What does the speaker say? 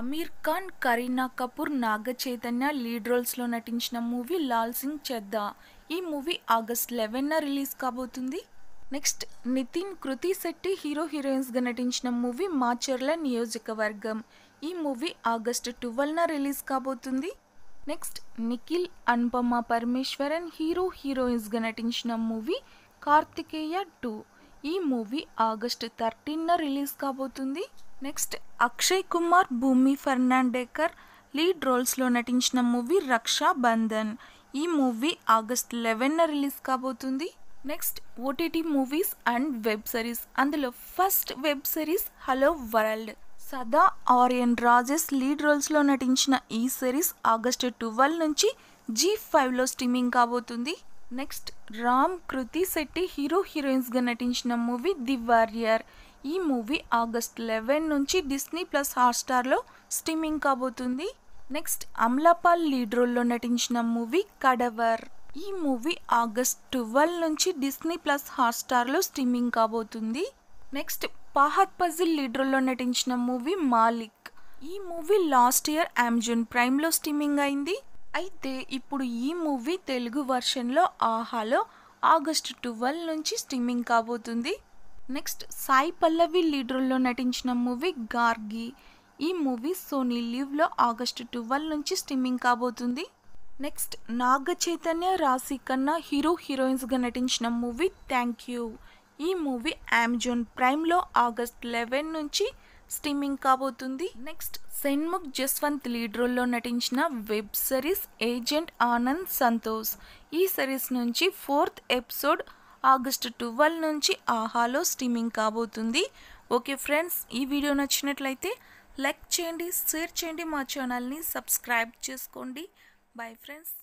Aamir Khan Kareena Kapoor Naga Chaitanya lead రోల్స్లో నటించిన movie Laal Singh Chaddha ఈ మూవీ ఆగస్ట్ లెవెన్న రిలీజ్ కాబోతుంది నెక్స్ట్ నితిన్ కృతి శెట్టి హీరో హీరోయిన్స్గా నటించిన మూవీ మాచర్ల నియోజకవర్గం ఈ మూవీ ఆగస్ట్ ట్వెల్వ్న రిలీజ్ కాబోతుంది నెక్స్ట్ నిఖిల్ అనుపమ పరమేశ్వరన్ హీరో హీరోయిన్స్గా నటించిన మూవీ కార్తికేయ టూ ఈ మూవీ ఆగస్టు థర్టీన్న రిలీజ్ కాబోతుంది నెక్స్ట్ అక్షయ్ కుమార్ భూమి ఫెర్నాండేకర్ లీడ్ రోల్స్లో నటించిన మూవీ రక్షాబంధన్ ఈ మూవీ ఆగస్ట్ లెవెన్న రిలీజ్ కాబోతుంది next OTT movies and web series అందులో first web series hello world Sadha Aryan Rajesh lead రోల్స్లో నటించిన ఈ సిరీస్ ఆగస్టు ట్వెల్వ్ నుంచి జీ ఫైవ్లో స్ట్రీమింగ్ కాబోతుంది నెక్స్ట్ రామ్ కృతి శెట్టి హీరో హీరోయిన్స్గా నటించిన మూవీ ది వారియర్ ఈ మూవీ ఆగస్ట్ లెవెన్ నుంచి డిస్నీ ప్లస్ హాట్స్టార్లో స్ట్రీమింగ్ కాబోతుంది నెక్స్ట్ అమ్లాపాల్ లీడ్ రోల్లో నటించిన మూవీ కడవర్ ఈ మూవీ ఆగస్ట్ ట్వెల్వ్ నుంచి డిస్నీ ప్లస్ హాట్స్టార్లో స్ట్రీమింగ్ కాబోతుంది నెక్స్ట్ పాహత్ పజిల్ లీడ్రోల్లో నటించిన మూవీ మాలిక్ ఈ మూవీ లాస్ట్ ఇయర్ అమెజాన్ ప్రైమ్లో స్ట్రీమింగ్ అయింది అయితే ఇప్పుడు ఈ మూవీ తెలుగు వర్షన్లో ఆహాలో ఆగస్ట్ ట్వెల్వ్ నుంచి స్ట్రీమింగ్ కాబోతుంది నెక్స్ట్ సాయి పల్లవి లీడర్లో నటించిన మూవీ గార్గి ఈ మూవీ సోనీ లీవ్లో ఆగస్టు ట్వెల్వ్ నుంచి స్ట్రీమింగ్ కాబోతుంది నెక్స్ట్ నాగ చైతన్య రాశి కన్నా హీరో హీరోయిన్స్గా నటించిన మూవీ థ్యాంక్ యూ ఈ మూవీ అమెజాన్ ప్రైమ్లో ఆగస్ట్ లెవెన్ నుంచి స్ట్రీమింగ్ కాబోతుంది నెక్స్ట్ సెన్ముఖ్ జస్వంత్ లీడ్ రోల్లో నటించిన web series agent Anand Santosh ఈ సిరీస్ నుంచి ఫోర్త్ ఎపిసోడ్ ఆగస్టు ట్వెల్వ్ నుంచి ఆహాలో స్ట్రీమింగ్ కాబోతుంది ఓకే ఫ్రెండ్స్ ఈ వీడియో నచ్చినట్లయితే లైక్ చేయండి షేర్ చేయండి మా ఛానల్ని సబ్స్క్రైబ్ చేసుకోండి బాయ్ ఫ్రెండ్స్